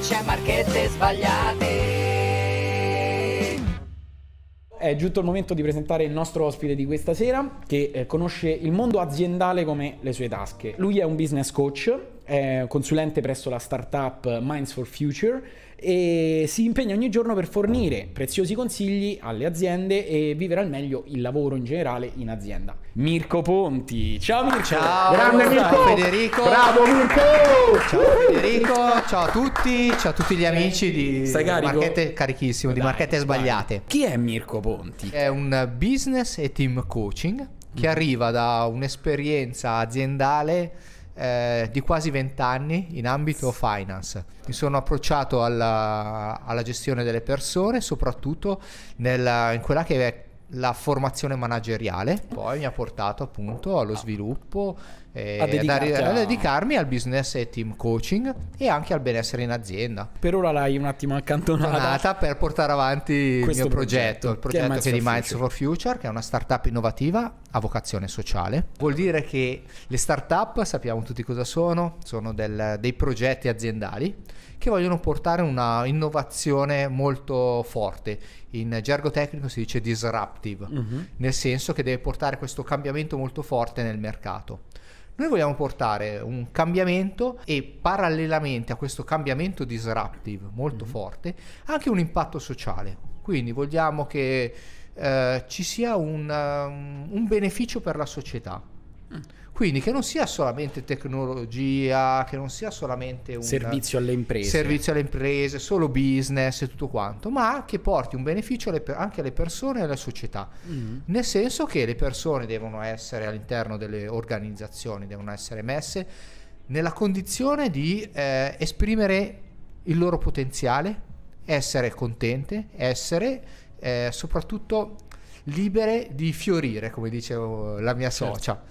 c'è marchette sbagliate. È giunto il momento di presentare il nostro ospite di questa sera che eh, conosce il mondo aziendale come le sue tasche. Lui è un business coach eh, consulente presso la startup Minds for Future e si impegna ogni giorno per fornire preziosi consigli alle aziende e vivere al meglio il lavoro in generale in azienda. Mirko Ponti, ciao Mirko! Ciao, Grande Mirko! Federico! Bravo Mirko! Ciao Federico, ciao a tutti, ciao a tutti gli amici di Marchette carichissimo, di Marchette dai. Sbagliate. Chi è Mirko Ponti? È un business e team coaching che mm. arriva da un'esperienza aziendale eh, di quasi 20 anni in ambito finance. Mi sono approcciato alla, alla gestione delle persone, soprattutto nella, in quella che è la formazione manageriale, poi mi ha portato appunto allo sviluppo, eh, e a, dedicarti... a, dedicarmi al business e team coaching e anche al benessere in azienda. Per ora l'hai un attimo accantonata per portare avanti il mio progetto, progetto il progetto che è, che è di Minds for Future, che è una startup innovativa a vocazione sociale. Vuol dire che le start-up, sappiamo tutti cosa sono, sono del, dei progetti aziendali che vogliono portare una innovazione molto forte. In gergo tecnico si dice disruptive, uh-huh. nel senso che deve portare questo cambiamento molto forte nel mercato. Noi vogliamo portare un cambiamento e parallelamente a questo cambiamento disruptive molto uh-huh. forte anche un impatto sociale. Quindi vogliamo che eh, ci sia un, eh, un, beneficio per la società. Mm. Quindi che non sia solamente tecnologia, che non sia solamente un servizio alle imprese, servizio alle imprese solo business e tutto quanto, ma che porti un beneficio alle, anche alle persone e alla società. Mm. Nel senso che le persone devono essere all'interno delle organizzazioni, devono essere messe nella condizione di eh, esprimere il loro potenziale, essere contente, essere eh, soprattutto libere di fiorire, come dice la mia certo. socia,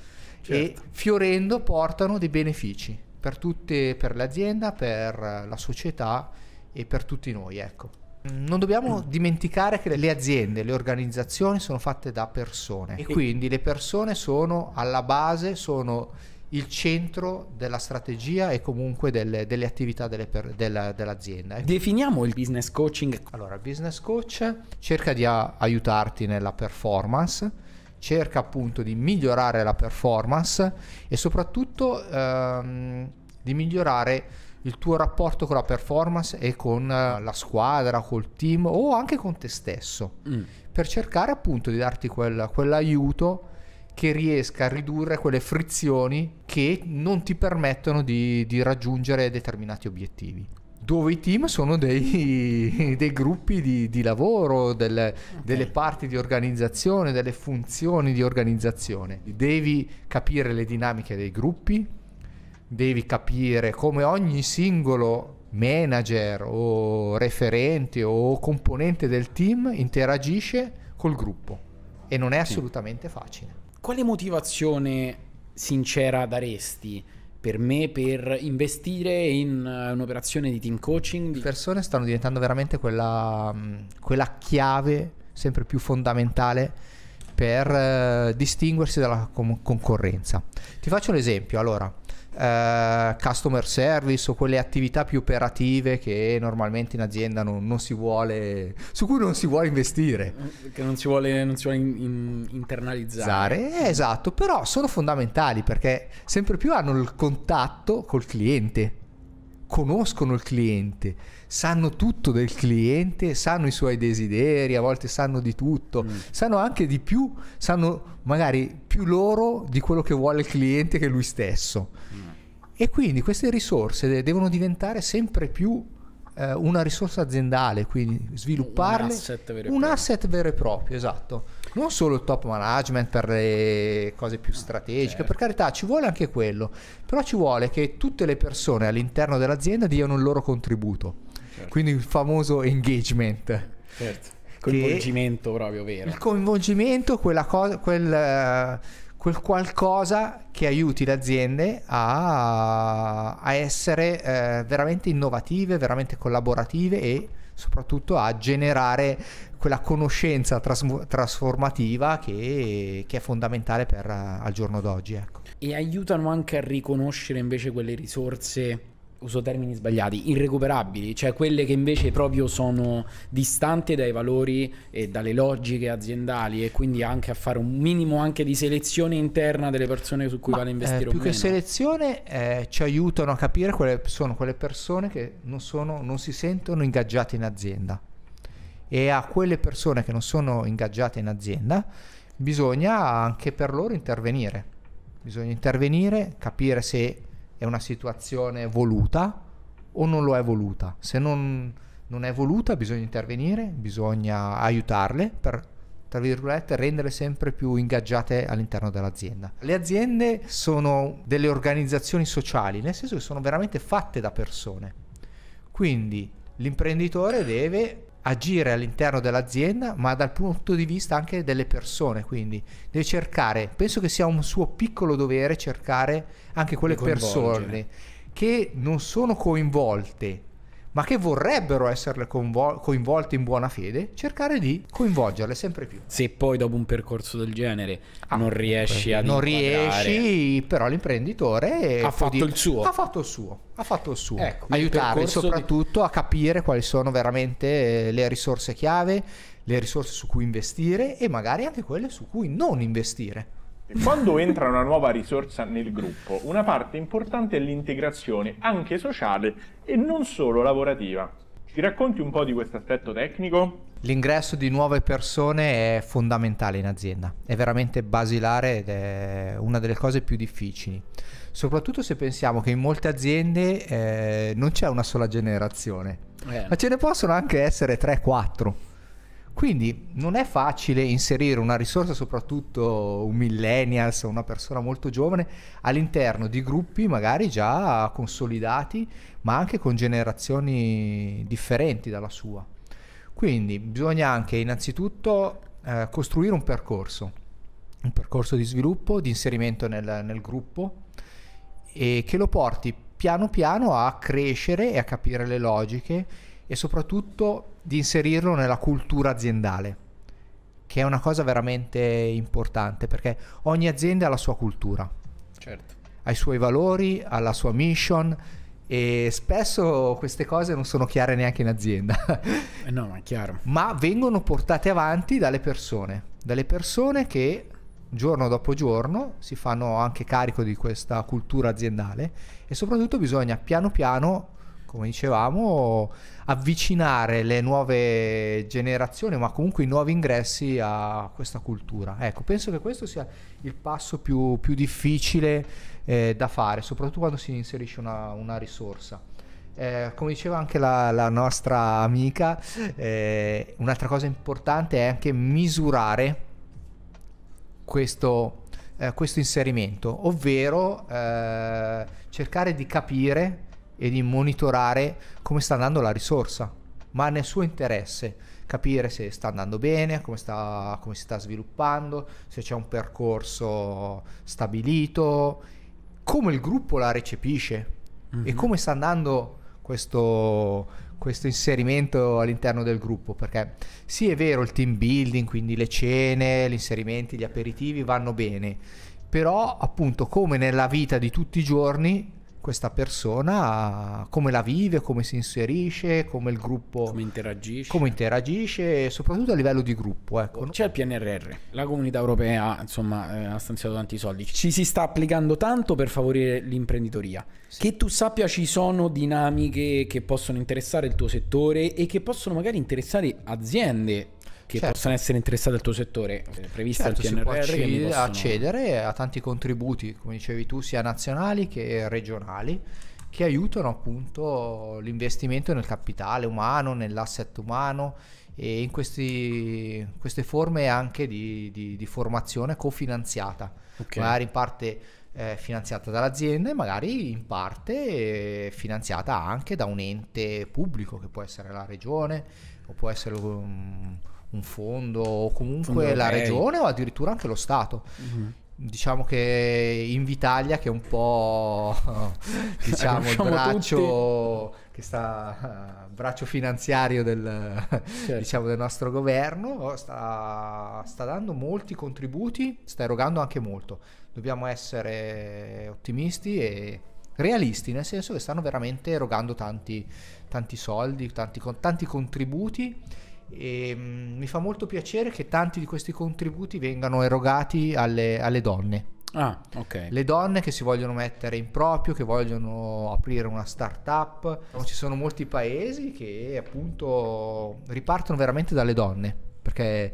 certo, certo. e fiorendo portano dei benefici per, tutte, per l'azienda, per la società e per tutti noi. Ecco. Non dobbiamo mm. dimenticare che le aziende, le organizzazioni sono fatte da persone e quindi le persone sono alla base, sono il centro della strategia e comunque delle, delle attività delle per, della, dell'azienda. Ecco. Definiamo il business coaching. Allora, il business coach cerca di a, aiutarti nella performance, cerca appunto di migliorare la performance e soprattutto ehm, di migliorare il tuo rapporto con la performance e con eh, la squadra, col team o anche con te stesso, mm. per cercare appunto di darti quel, quell'aiuto che riesca a ridurre quelle frizioni che non ti permettono di, di raggiungere determinati obiettivi dove i team sono dei, dei gruppi di, di lavoro, delle, okay. delle, parti di organizzazione, delle funzioni di organizzazione. Devi capire le dinamiche dei gruppi, devi capire come ogni singolo manager o referente o componente del team interagisce col gruppo e non è assolutamente facile quale motivazione sincera daresti? per me per investire in uh, un'operazione di team coaching. Le persone stanno diventando veramente quella, mm, quella chiave sempre più fondamentale per uh, distinguersi dalla com- concorrenza. Ti faccio un esempio, allora, eh, customer service o quelle attività più operative che normalmente in azienda non, non, si vuole, su cui non si vuole investire. Che non si vuole, non si vuole in, in, internalizzare. Eh, esatto, però sono fondamentali perché sempre più hanno il contatto col cliente, conoscono il cliente sanno tutto del cliente, sanno i suoi desideri, a volte sanno di tutto, mm. sanno anche di più, sanno magari più loro di quello che vuole il cliente che lui stesso. Mm. E quindi queste risorse devono diventare sempre più eh, una risorsa aziendale, quindi svilupparle un asset vero e proprio, asset vero e proprio esatto non solo il top management per le cose più strategiche, certo. per carità ci vuole anche quello, però ci vuole che tutte le persone all'interno dell'azienda diano il loro contributo. Certo. quindi il famoso engagement. Certo. Coinvolgimento proprio vero. Il coinvolgimento, quella cosa, quel, quel qualcosa che aiuti le aziende a, a essere eh, veramente innovative, veramente collaborative e soprattutto a generare quella conoscenza tras- trasformativa che, che, è fondamentale per, al giorno d'oggi. Ecco. E aiutano anche a riconoscere invece quelle risorse uso termini sbagliati, irrecuperabili, cioè quelle che invece proprio sono distanti dai valori e dalle logiche aziendali e quindi anche a fare un minimo anche di selezione interna delle persone su cui Ma, vale eh, investire. Eh, più che selezione eh, ci aiutano a capire quelle sono quelle persone che non, sono, non si sentono ingaggiate in azienda e a quelle persone che non sono ingaggiate in azienda bisogna anche per loro intervenire, bisogna intervenire, capire se è una situazione voluta o non lo è voluta. Se non, non è voluta bisogna intervenire, bisogna aiutarle per tra virgolette, rendere sempre più ingaggiate all'interno dell'azienda. Le aziende sono delle organizzazioni sociali, nel senso che sono veramente fatte da persone. Quindi l'imprenditore deve agire all'interno dell'azienda, ma dal punto di vista anche delle persone, quindi deve cercare, penso che sia un suo piccolo dovere cercare anche quelle persone che non sono coinvolte ma che vorrebbero esserle coinvol- coinvolte in buona fede, cercare di coinvolgerle sempre più. Se poi dopo un percorso del genere ah, non riesci a... Non riesci, però l'imprenditore... Ha fatto dire, il suo. Ha fatto il suo. Ha fatto il suo. Ecco, Aiutarli soprattutto di... a capire quali sono veramente eh, le risorse chiave, le risorse su cui investire e magari anche quelle su cui non investire. Quando entra una nuova risorsa nel gruppo, una parte importante è l'integrazione, anche sociale e non solo lavorativa. Ti racconti un po' di questo aspetto tecnico? L'ingresso di nuove persone è fondamentale in azienda, è veramente basilare ed è una delle cose più difficili, soprattutto se pensiamo che in molte aziende eh, non c'è una sola generazione, eh. ma ce ne possono anche essere 3-4. Quindi non è facile inserire una risorsa, soprattutto un millennials una persona molto giovane, all'interno di gruppi magari già consolidati, ma anche con generazioni differenti dalla sua. Quindi bisogna anche innanzitutto eh, costruire un percorso, un percorso di sviluppo, di inserimento nel, nel gruppo e che lo porti piano piano a crescere e a capire le logiche e soprattutto di inserirlo nella cultura aziendale, che è una cosa veramente importante perché ogni azienda ha la sua cultura, certo. ha i suoi valori, ha la sua mission e spesso queste cose non sono chiare neanche in azienda. Eh no, ma è chiaro. Ma vengono portate avanti dalle persone, dalle persone che giorno dopo giorno si fanno anche carico di questa cultura aziendale e soprattutto bisogna piano piano come dicevamo, avvicinare le nuove generazioni, ma comunque i nuovi ingressi a questa cultura. Ecco, penso che questo sia il passo più, più difficile eh, da fare, soprattutto quando si inserisce una, una risorsa. Eh, come diceva anche la, la nostra amica, eh, un'altra cosa importante è anche misurare questo, eh, questo inserimento, ovvero eh, cercare di capire e di monitorare come sta andando la risorsa, ma nel suo interesse capire se sta andando bene, come, sta, come si sta sviluppando, se c'è un percorso stabilito, come il gruppo la recepisce mm-hmm. e mhm. come sta andando questo, questo, inserimento all'interno del gruppo. Perché sì, è vero, il team building, quindi le cene, gli inserimenti, gli aperitivi vanno bene, però appunto come nella vita di tutti i giorni questa persona, come la vive, come si inserisce, come il gruppo... Come interagisce. Come interagisce, soprattutto a livello di gruppo. Ecco. C'è il PNRR, la comunità europea insomma, eh, ha stanziato tanti soldi, ci si sta applicando tanto per favorire l'imprenditoria. Sì. Che tu sappia ci sono dinamiche che possono interessare il tuo settore e che possono magari interessare aziende che certo. possano essere interessati al tuo settore, eh, prevista certo, al PNRR. Si acced- possono... accedere a tanti contributi, come dicevi tu, sia nazionali che regionali che aiutano appunto l'investimento nel capitale umano, nell'asset umano e in questi, queste forme anche di, di, di formazione cofinanziata, okay. magari in parte eh, finanziata dall'azienda e magari in parte eh, finanziata anche da un ente pubblico che può essere la regione o può essere... Um, un fondo o comunque fondo la regione o addirittura anche lo Stato. Mm-hmm diciamo che Invitalia che è un po' diciamo il braccio, sta, eh, braccio finanziario del, certo. diciamo, del, nostro governo oh, sta, sta, dando molti contributi sta erogando anche molto dobbiamo essere ottimisti e realisti nel senso che stanno veramente erogando tanti, tanti soldi tanti, tanti contributi e, ehm, mh, mi fa molto piacere che tanti di questi contributi vengano erogati alle, alle donne. Ah, ok. Le donne che si vogliono mettere in proprio, che vogliono aprire una start-up. Ci sono molti paesi che appunto ripartono veramente dalle donne, perché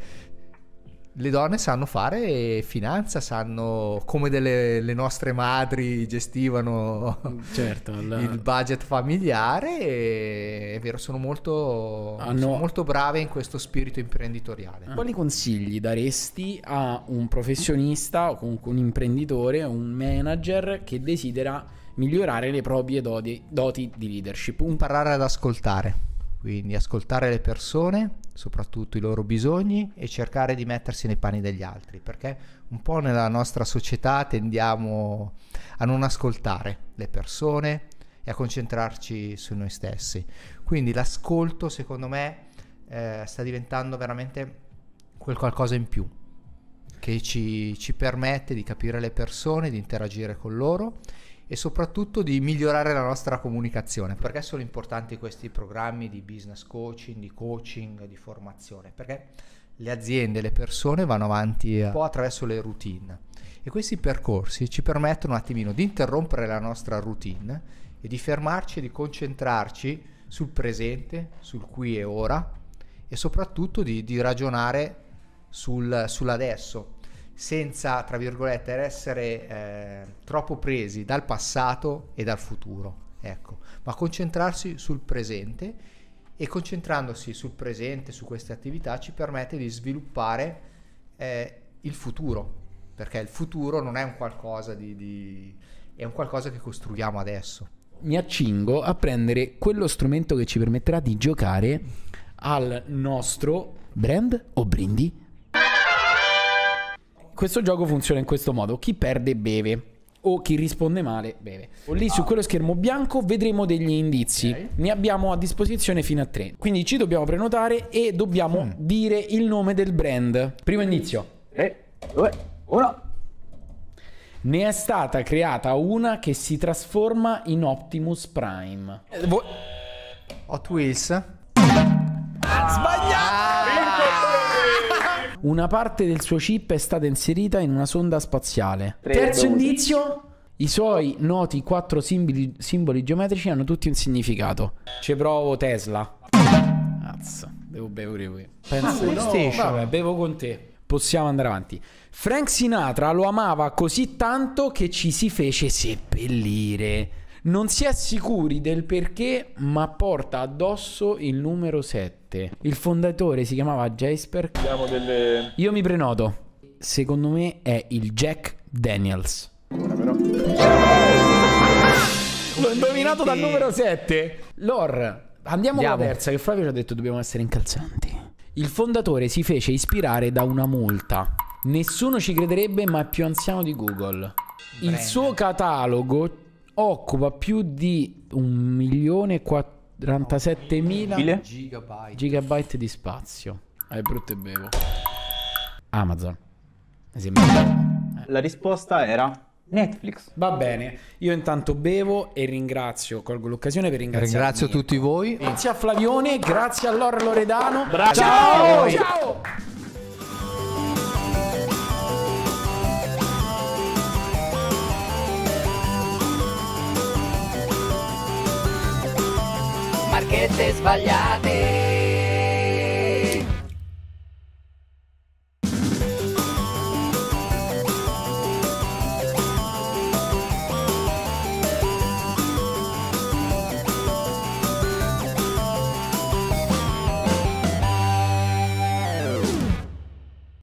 le donne sanno fare finanza, sanno come delle, le nostre madri gestivano certo, la... il budget familiare e è vero, sono molto, ah, sono molto brave in questo spirito imprenditoriale. Quali consigli daresti a un professionista o comunque un imprenditore, un manager che desidera migliorare le proprie doti, doti di leadership? Imparare ad ascoltare, quindi ascoltare le persone soprattutto i loro bisogni e cercare di mettersi nei panni degli altri, perché un po' nella nostra società tendiamo a non ascoltare le persone e a concentrarci su noi stessi. Quindi l'ascolto, secondo me, eh, sta diventando veramente quel qualcosa in più che ci, ci permette di capire le persone, di interagire con loro e soprattutto di migliorare la nostra comunicazione. Perché sono importanti questi programmi di business coaching, di coaching, di formazione? Perché le aziende, le persone vanno avanti un po' attraverso le routine e questi percorsi ci permettono un attimino di interrompere la nostra routine e di fermarci e di concentrarci sul presente, sul qui e ora e soprattutto di, di ragionare sul, sull'adesso senza, tra virgolette, essere eh, troppo presi dal passato e dal futuro, ecco, ma concentrarsi sul presente e concentrandosi sul presente, su queste attività, ci permette di sviluppare eh, il futuro, perché il futuro non è un qualcosa di, di è un qualcosa che costruiamo adesso. Mi accingo a prendere quello strumento che ci permetterà di giocare al nostro brand o brindi questo gioco funziona in questo modo. Chi perde beve. O chi risponde male beve. Lì su ah. quello schermo bianco vedremo degli indizi. Okay. Ne abbiamo a disposizione fino a tre. Quindi ci dobbiamo prenotare e dobbiamo mm. dire il nome del brand. Primo indizio. 3, 2, 1. Ne è stata creata una che si trasforma in Optimus Prime. Eh, Hot Wheels? Ah. Sbagliato! Una parte del suo chip è stata inserita in una sonda spaziale. Tre, Terzo due, indizio. I suoi noti quattro simboli, simboli, geometrici hanno tutti un significato. Ci provo Tesla. Cazzo, devo bere qui. Penso ah, no, cioè, vabbè, bevo con te. Possiamo andare avanti. Frank Sinatra lo amava così tanto che ci si fece seppellire. Non si è sicuri del perché, ma porta addosso il numero 7. Il fondatore si chiamava Jasper. Delle... Io mi prenoto. Secondo me è il Jack Daniels. L'ho indovinato dal numero 7. Lor, andiamo, alla terza, che Flavio ci ha detto dobbiamo essere incalzanti. Il fondatore si fece ispirare da una multa. Nessuno ci crederebbe, ma è più anziano di Google. Il suo catalogo occupa più di 1.047.000 gigabyte. gigabyte di spazio. Hai brutto e bevo. Amazon. Eh La risposta era Netflix. Va bene, io intanto bevo e ringrazio, colgo l'occasione per ringraziare. Ringrazio tutti voi. Grazie a Flavione, grazie a Lore Loredano. Bra- ciao! ciao! ciao! sciocchezze sbagliate